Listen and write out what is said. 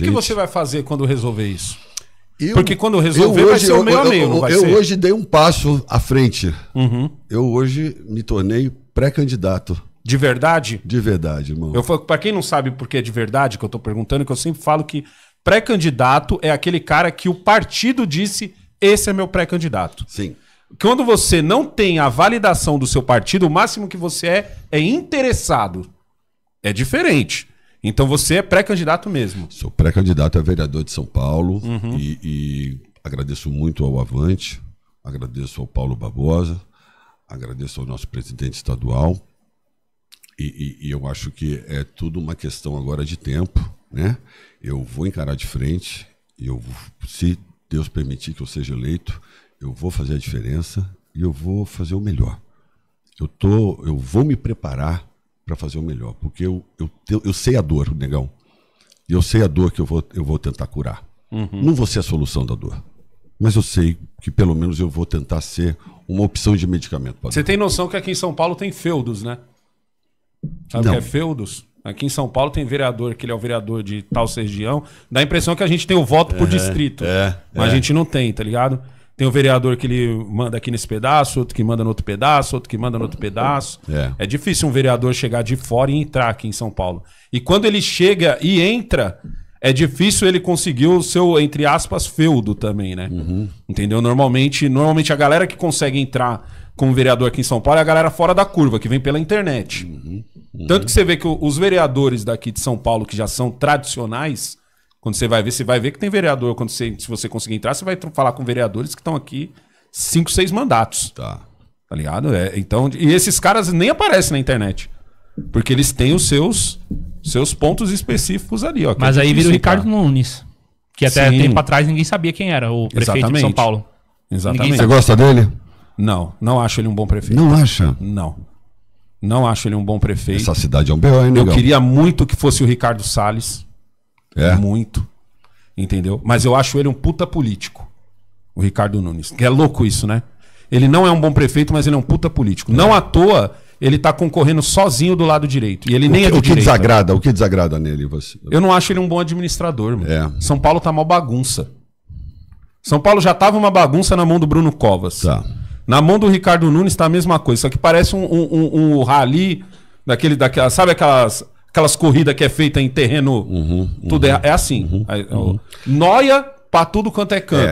gente. que você vai fazer quando resolver isso? Eu, Porque quando resolver, eu hoje, vai ser o meio eu, a meio. Eu, eu hoje dei um passo à frente. Uhum. Eu hoje me tornei pré-candidato. De verdade? De verdade, mano. Eu para quem não sabe porque é de verdade que eu tô perguntando, que eu sempre falo que pré-candidato é aquele cara que o partido disse esse é meu pré-candidato. Sim. Quando você não tem a validação do seu partido, o máximo que você é é interessado. É diferente. Então você é pré-candidato mesmo. Sou pré-candidato a vereador de São Paulo uhum. e, e, agradeço muito ao Avante, agradeço ao Paulo Barbosa, agradeço ao nosso presidente estadual. E, e, e eu acho que é tudo uma questão agora de tempo, né? Eu vou encarar de frente, eu, se Deus permitir que eu seja eleito, eu vou fazer a diferença e eu vou fazer o melhor. Eu, tô, eu vou me preparar para fazer o melhor. Porque eu, eu, eu sei a dor, negão. E eu sei a dor que eu vou, eu vou tentar curar. Uhum. Não vou ser a solução da dor. Mas eu sei que pelo menos eu vou tentar ser uma opção de medicamento. Você tem noção que aqui em São Paulo tem feudos, né? Sabe o que é feudos? Aqui em São Paulo tem vereador, que ele é o vereador de tal região. Dá a impressão que a gente tem o voto por é, distrito. É, mas é. a gente não tem, tá ligado? Tem um vereador que ele manda aqui nesse pedaço, outro que manda no outro pedaço, outro que manda no outro pedaço. É, é difícil um vereador chegar de fora e entrar aqui em São Paulo. E quando ele chega e entra, é difícil ele conseguir o seu, entre aspas, feudo também, né? Uhum. Entendeu? Normalmente, normalmente a galera que consegue entrar como vereador aqui em São Paulo é a galera fora da curva, que vem pela internet. Uhum. Uhum. Tanto que você vê que os vereadores daqui de São Paulo, que já são tradicionais, quando você vai ver, você vai ver que tem vereador. Quando você, se você conseguir entrar, você vai falar com vereadores que estão aqui cinco, seis mandatos. Tá. Tá ligado? É, então, e esses caras nem aparecem na internet. Porque eles têm os seus, seus pontos específicos ali. Ó, Mas é aí vira o Ricardo Nunes. Que até Sim. tempo atrás ninguém sabia quem era o prefeito Exatamente. de São Paulo. Exatamente. Você gosta dele? Não, não acho ele um bom prefeito. Não acha? Não. Não acho ele um bom prefeito. Essa cidade é um B.O., hein, Eu legal. queria muito que fosse o Ricardo Salles. É. Muito. Entendeu? Mas eu acho ele um puta político. O Ricardo Nunes. Que é louco isso, né? Ele não é um bom prefeito, mas ele é um puta político. É. Não à toa ele está concorrendo sozinho do lado direito. E ele nem o que, é do o que direito. Né? desagrada, o que desagrada nele? Você... Eu não acho ele um bom administrador, mano. É. São Paulo tá mal bagunça. São Paulo já tava uma bagunça na mão do Bruno Covas. Tá. Na mão do Ricardo Nunes tá a mesma coisa, só que parece um, um, um, um rally daquele, daquela, sabe aquelas aquelas corridas que é feita em terreno. Uhum, tudo uhum, é, é assim. Uhum, uhum. Noia para tudo quanto é canto. É.